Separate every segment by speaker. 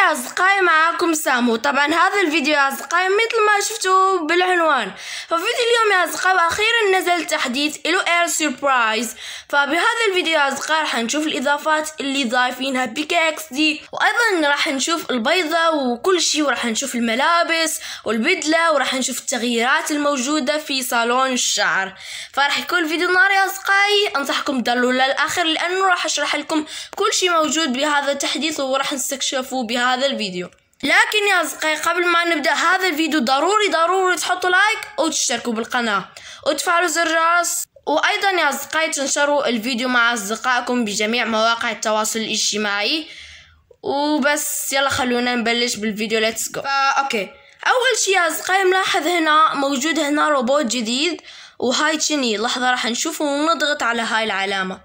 Speaker 1: يا اصدقائي معاكم سامو طبعا هذا الفيديو يا اصدقائي مثل ما شفتوا بالعنوان ففيديو اليوم يا اصدقائي اخيرا نزل تحديث الو اير سربرايز فبهذا الفيديو يا اصدقائي راح نشوف الاضافات اللي ضايفينها بي كي اكس دي وايضا راح نشوف البيضه وكل شيء وراح نشوف الملابس والبدله وراح نشوف التغييرات الموجوده في صالون الشعر فراح يكون الفيديو نار يا اصدقائي انصحكم تضلوا للاخر لانه راح اشرح لكم كل شيء موجود بهذا التحديث وراح نستكشفه هذا الفيديو لكن يا أصدقائي قبل ما نبدأ هذا الفيديو ضروري ضروري تحطوا لايك وتشتركوا بالقناة وتفعلوا زر الجرس وأيضا يا أصدقائي تنشروا الفيديو مع أصدقائكم بجميع مواقع التواصل الاجتماعي وبس يلا خلونا نبلش بالفيديو ليتس جو آه، اوكي اول شي يا اصدقائي ملاحظ هنا موجود هنا روبوت جديد وهاي تشيني لحظه راح نشوفه ونضغط على هاي العلامه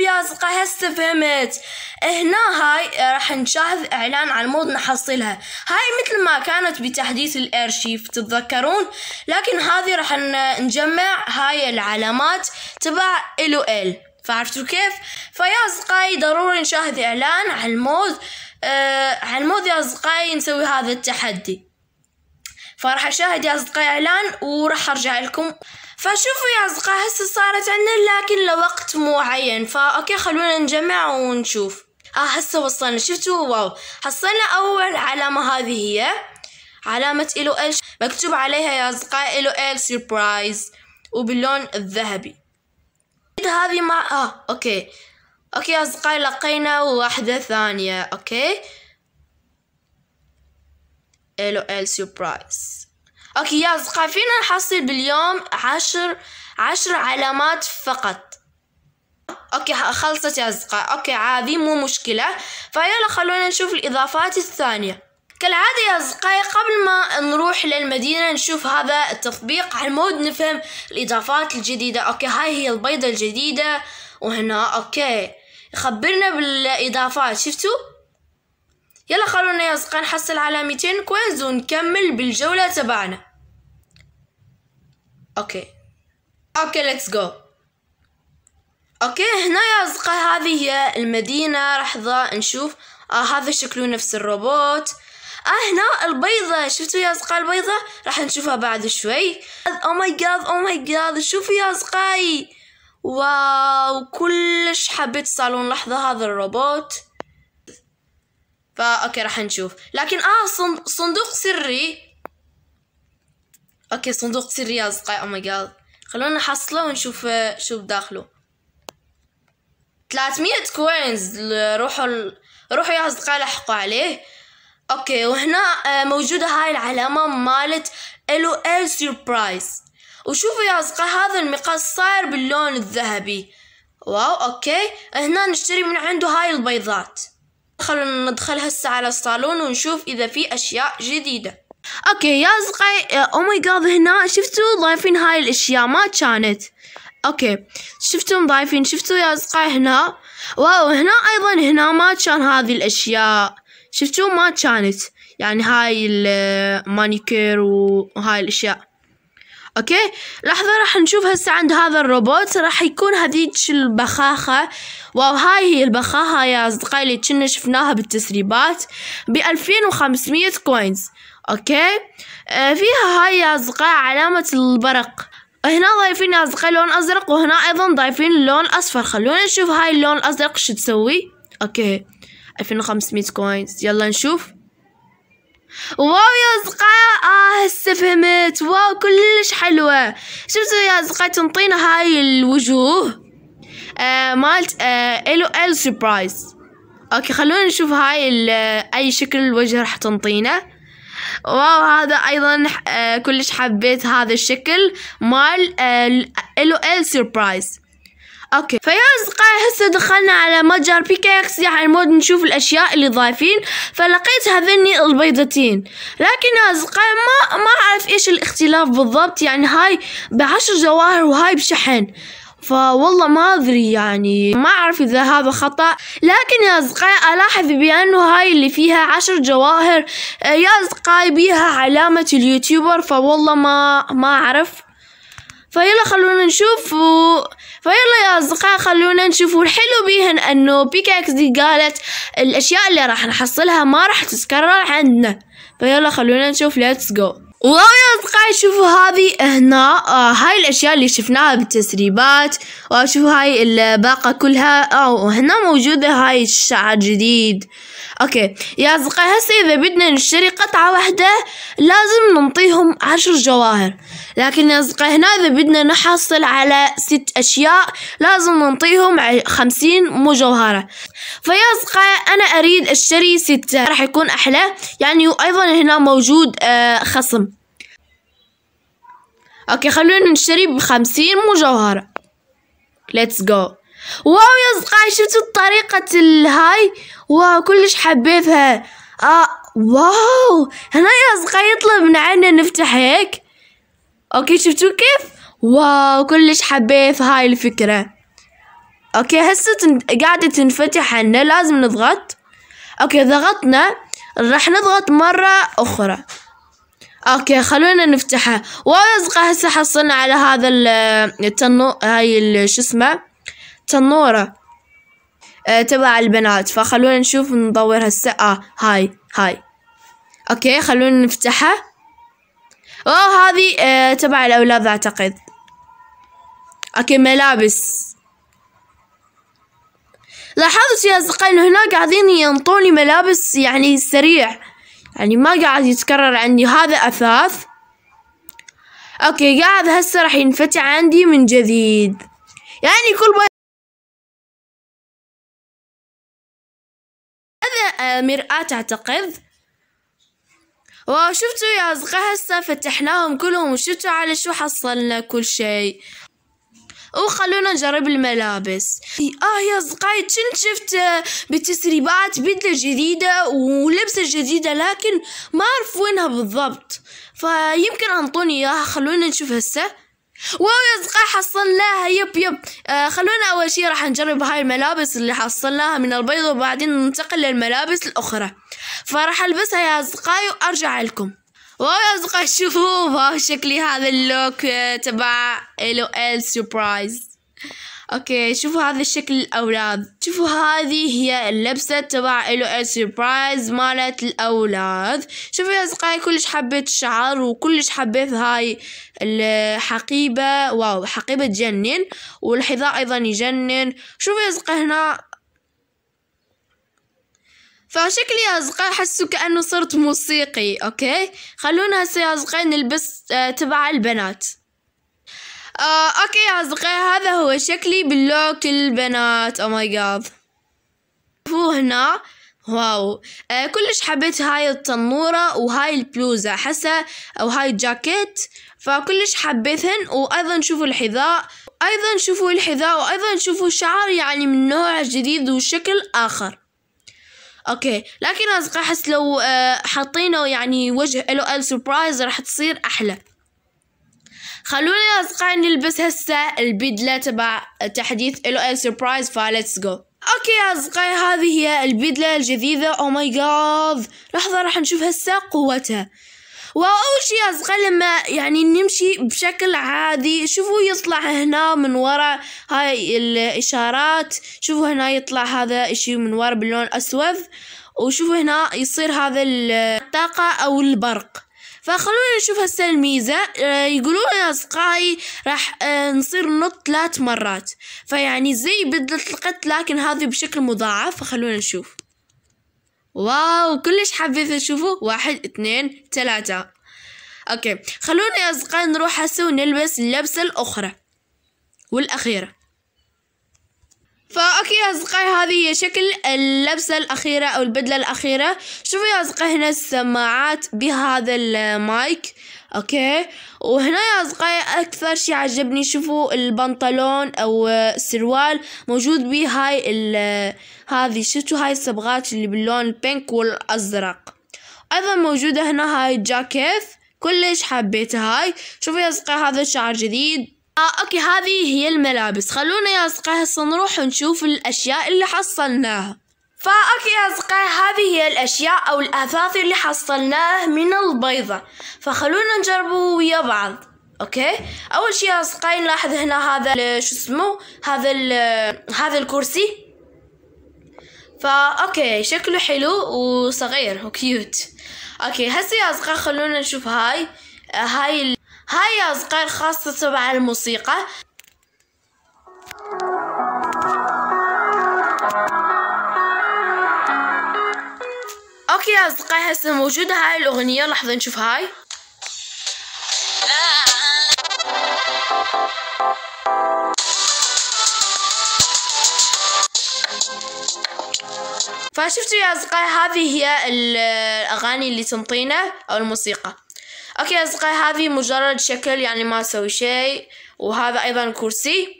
Speaker 1: يا اصدقاء هسه فهمت هنا هاي راح نشاهد اعلان عن مود نحصلها هاي مثل ما كانت بتحديث الارشيف تتذكرون لكن هذه راح نجمع هاي العلامات تبع الو ال فعرفتوا كيف فيا اصدقائي ضروري نشاهد اعلان على المود آه عن المود يا اصدقائي نسوي هذا التحدي فراح اشاهد يا اصدقائي اعلان وراح ارجع لكم فشوفوا يا أصدقاء هسه صارت عندنا لكن لوقت معين فأوكي خلونا نجمع ونشوف آه هسه وصلنا شفتوا واو حصلنا أول علامة هذه هي علامة إلو إل مكتوب عليها يا أصدقاء إلو إل سيربرايز وباللون الذهبي هذه مع آه أوكي أوكي يا أصدقائي لقينا واحدة ثانية أوكي إلو إل سيربرايز أوكي يا أصدقاء فينا نحصل باليوم عشر عشر علامات فقط أوكي خلصت يا أصدقاء أوكي عادي مو مشكلة فيلا خلونا نشوف الإضافات الثانية كالعادة يا أصدقائي قبل ما نروح للمدينة نشوف هذا التطبيق على مود نفهم الإضافات الجديدة أوكي هاي هي البيضة الجديدة وهنا أوكي يخبرنا بالإضافات شفتوا يلا خلونا يا صقيع نحصل على ميتين كوينز ونكمل بالجولة تبعنا اوكي اوكي ليتس جو اوكي هنا يا اصدقاء هذه هي المدينة لحظة نشوف آه هذا شكله نفس الروبوت اه هنا البيضة شفتوا يا اصدقاء البيضة راح نشوفها بعد شوي او ماي جاد او ماي جاد شوفوا يا اصدقائي واو كلش حبيت صالون لحظة هذا الروبوت فأوكي راح نشوف لكن آه صندوق سري أوكي صندوق سري يا أصدقائي أو ماي جاد خلونا نحصله ونشوف آه، شو بداخله 300 كوينز روحوا ال... روحوا يا أصدقائي لحقوا عليه اوكي وهنا آه، موجودة هاي العلامة مالت الو ال سيربرايز وشوفوا يا اصدقائي هذا المقاس صاير باللون الذهبي واو اوكي هنا نشتري من عنده هاي البيضات ندخل ندخل هسه على الصالون ونشوف اذا في اشياء جديده اوكي يا اصدقائي او ماي جاد هنا شفتوا ضايفين هاي الاشياء ما كانت اوكي شفتوا ضايفين شفتوا يا اصدقائي هنا واو هنا ايضا هنا ما كان هذه الاشياء شفتوا ما كانت يعني هاي المانيكير آه، وهاي الاشياء اوكي لحظة راح نشوف هسه عند هذا الروبوت راح يكون هذيك البخاخة واو هاي هي البخاخة يا اصدقائي اللي كنا شفناها بالتسريبات بألفين وخمسمية كوينز اوكي آه فيها هاي يا اصدقائي علامة البرق هنا ضايفين يا اصدقائي لون ازرق وهنا ايضا ضايفين لون اصفر خلونا نشوف هاي اللون الازرق شو تسوي اوكي 2500 كوينز يلا نشوف واو يا زقا اه هسه فهمت واو كلش حلوة شفتوا يا زقا تنطينا هاي الوجوه آه مالت آه الو ال سبرايز اوكي خلونا نشوف هاي آه، اي شكل الوجه راح تنطينا واو هذا ايضا آه كلش حبيت هذا الشكل مال آه الو ال سبرايز اوكي فيا اصدقائي هسه دخلنا على متجر بيكاكس يعني المود نشوف الاشياء اللي ضايفين فلقيت هذني البيضتين لكن يا اصدقائي ما ما اعرف ايش الاختلاف بالضبط يعني هاي بعشر جواهر وهاي بشحن فوالله ما ادري يعني ما اعرف اذا هذا خطا لكن يا اصدقائي الاحظ بانه هاي اللي فيها عشر جواهر يا اصدقائي بيها علامة اليوتيوبر فوالله ما ما اعرف فيلا خلونا نشوف أصدقاء خلونا نشوفوا الحلو بيهن أنه بيكاكس دي قالت الأشياء اللي راح نحصلها ما راح تتكرر عندنا فيلا خلونا نشوف ليتس جو والله يا أصدقائي شوفوا هذه هنا آه هاي الأشياء اللي شفناها بالتسريبات وشوفوا آه، هاي الباقة كلها أو آه، هنا موجودة هاي الشعر جديد أوكي يا أصدقائي هسه إذا بدنا نشتري قطعة واحدة لازم ننطيهم عشر جواهر لكن يا أصدقائي هنا إذا بدنا نحصل على ست أشياء لازم ننطيهم خمسين مجوهرة فيا أصدقائي أنا أريد أشتري ستة راح يكون أحلى يعني وأيضا هنا موجود آه خصم اوكي خلونا نشتري بخمسين مجوهرة ليتس جو واو يا اصدقائي شفتوا الطريقة الهاي واو كلش حبيتها آه واو هنا يا اصدقائي يطلب من عنا نفتح هيك اوكي شفتوا كيف واو كلش حبيت هاي الفكرة اوكي هسه تن... قاعدة تنفتح عنا لازم نضغط اوكي ضغطنا راح نضغط مرة اخرى اوكي خلونا نفتحها وايد هسه حصلنا على هذا التنو هاي شو اسمه تنورة آه تبع البنات فخلونا نشوف نطور هسه آه هاي هاي اوكي خلونا نفتحها اوه هذه آه تبع الاولاد اعتقد اوكي ملابس لاحظت يا اصدقائي انه هنا قاعدين ينطوني ملابس يعني سريع يعني ما قاعد يتكرر عندي هذا أثاث أوكي قاعد هسه راح ينفتح عندي من جديد يعني كل مرة هذا آه، مرآة أعتقد وشفتوا يا أصدقاء هسه فتحناهم كلهم وشفتوا على شو حصلنا كل شيء وخلونا نجرب الملابس اه يا اصدقائي كنت شفت بتسريبات بدلة جديدة ولبسة جديدة لكن ما أعرف وينها بالضبط فيمكن أنطوني إياها خلونا نشوف هسه واو يا اصدقائي حصلناها يب يب آه خلونا أول شي راح نجرب هاي الملابس اللي حصلناها من البيض وبعدين ننتقل للملابس الأخرى فراح ألبسها يا أصدقائي وأرجع لكم واو يا أصدقاء شوفوا شكلي هذا اللوك تبع إلو ال سربرايز اوكي شوفوا هذا الشكل الاولاد شوفوا هذه هي اللبسه تبع إلو ال سربرايز مالت الاولاد شوفوا يا اصدقائي كلش حبيت الشعر وكلش حبيت هاي الحقيبه واو حقيبه تجنن والحذاء ايضا يجنن شوفوا يا اصدقائي هنا فشكلي يا أصدقاء حسوا كأنه صرت موسيقي أوكي خلونا هسه يا أصدقاء نلبس آه، تبع البنات آه أوكي يا أصدقاء هذا هو شكلي باللوك البنات أو oh ماي جاد شوفوا هنا واو آه كلش حبيت هاي التنورة وهاي البلوزة حسا أو هاي الجاكيت فكلش حبيتهن وأيضا شوفوا الحذاء أيضا شوفوا الحذاء وأيضا شوفوا شعر يعني من نوع جديد وشكل آخر اوكي لكن أصدق احس لو آه، حاطينه يعني وجه له ال سربرايز راح تصير احلى خلونا يا اصدقائي نلبس هسه البدله تبع تحديث ال ال سربرايز فليتس جو اوكي يا اصدقائي هذه هي البدله الجديده او ماي جاد لحظه راح نشوف هسه قوتها وأول شي لما يعني نمشي بشكل عادي شوفوا يطلع هنا من ورا هاي الإشارات شوفوا هنا يطلع هذا إشي من ورا باللون أسود وشوفوا هنا يصير هذا الطاقة أو البرق فخلونا نشوف هسه الميزة آه، يقولون يا أصدقائي راح آه، نصير نط ثلاث مرات فيعني زي بدلة القط لكن هذه بشكل مضاعف فخلونا نشوف واو كلش حبيت اشوفه واحد اثنين ثلاثة اوكي خلونا يا اصدقائي نروح هسه ونلبس اللبسة الاخرى والاخيرة فاوكي يا اصدقائي هذه هي شكل اللبسه الاخيره او البدله الاخيره شوفوا يا اصدقائي هنا السماعات بهذا المايك اوكي وهنا يا اصدقائي اكثر شي عجبني شوفوا البنطلون او السروال موجود به هاي هذه شفتوا هاي الصبغات اللي باللون البينك والازرق ايضا موجودة هنا هاي الجاكيت كلش حبيتها هاي شوفوا يا اصدقائي هذا شعر جديد آه اوكي هذه هي الملابس خلونا يا اصدقائي هسه نروح نشوف الاشياء اللي حصلناها فأوكي يا أصدقائي هذه هي الأشياء أو الأثاث اللي حصلناه من البيضة فخلونا نجربه ويا بعض أوكي أول شيء يا أصدقائي نلاحظ هنا هذا شو اسمه هذا هذا الكرسي فا اوكي شكله حلو وصغير وكيوت اوكي هسه يا أصدقائي خلونا نشوف هاي آه، هاي ال... هاي يا أصدقائي خاصة تبع الموسيقى اوكي يا اصدقائي هسه موجوده هاي الاغنيه لحظه نشوف هاي فشفتوا يا اصدقائي هذه هي الاغاني اللي تنطينا او الموسيقى اوكي يا اصدقائي هذه مجرد شكل يعني ما اسوي شيء وهذا ايضا كرسي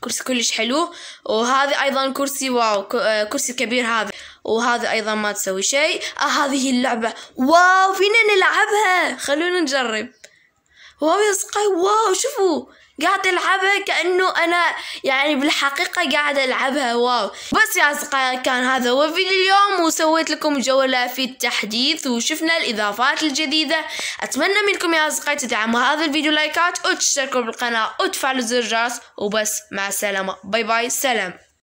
Speaker 1: كرسي كلش حلو وهذا ايضا كرسي واو آه، كرسي كبير هذا وهذا أيضا ما تسوي شيء آه هذه اللعبة واو فينا نلعبها خلونا نجرب واو يا سقاي واو شوفوا قاعد العبها كانه انا يعني بالحقيقه قاعد العبها واو بس يا اصدقائي كان هذا هو فيديو اليوم وسويت لكم جوله في التحديث وشفنا الاضافات الجديده اتمنى منكم يا اصدقائي تدعموا هذا الفيديو لايكات وتشتركوا بالقناه وتفعلوا زر الجرس وبس مع السلامه باي باي سلام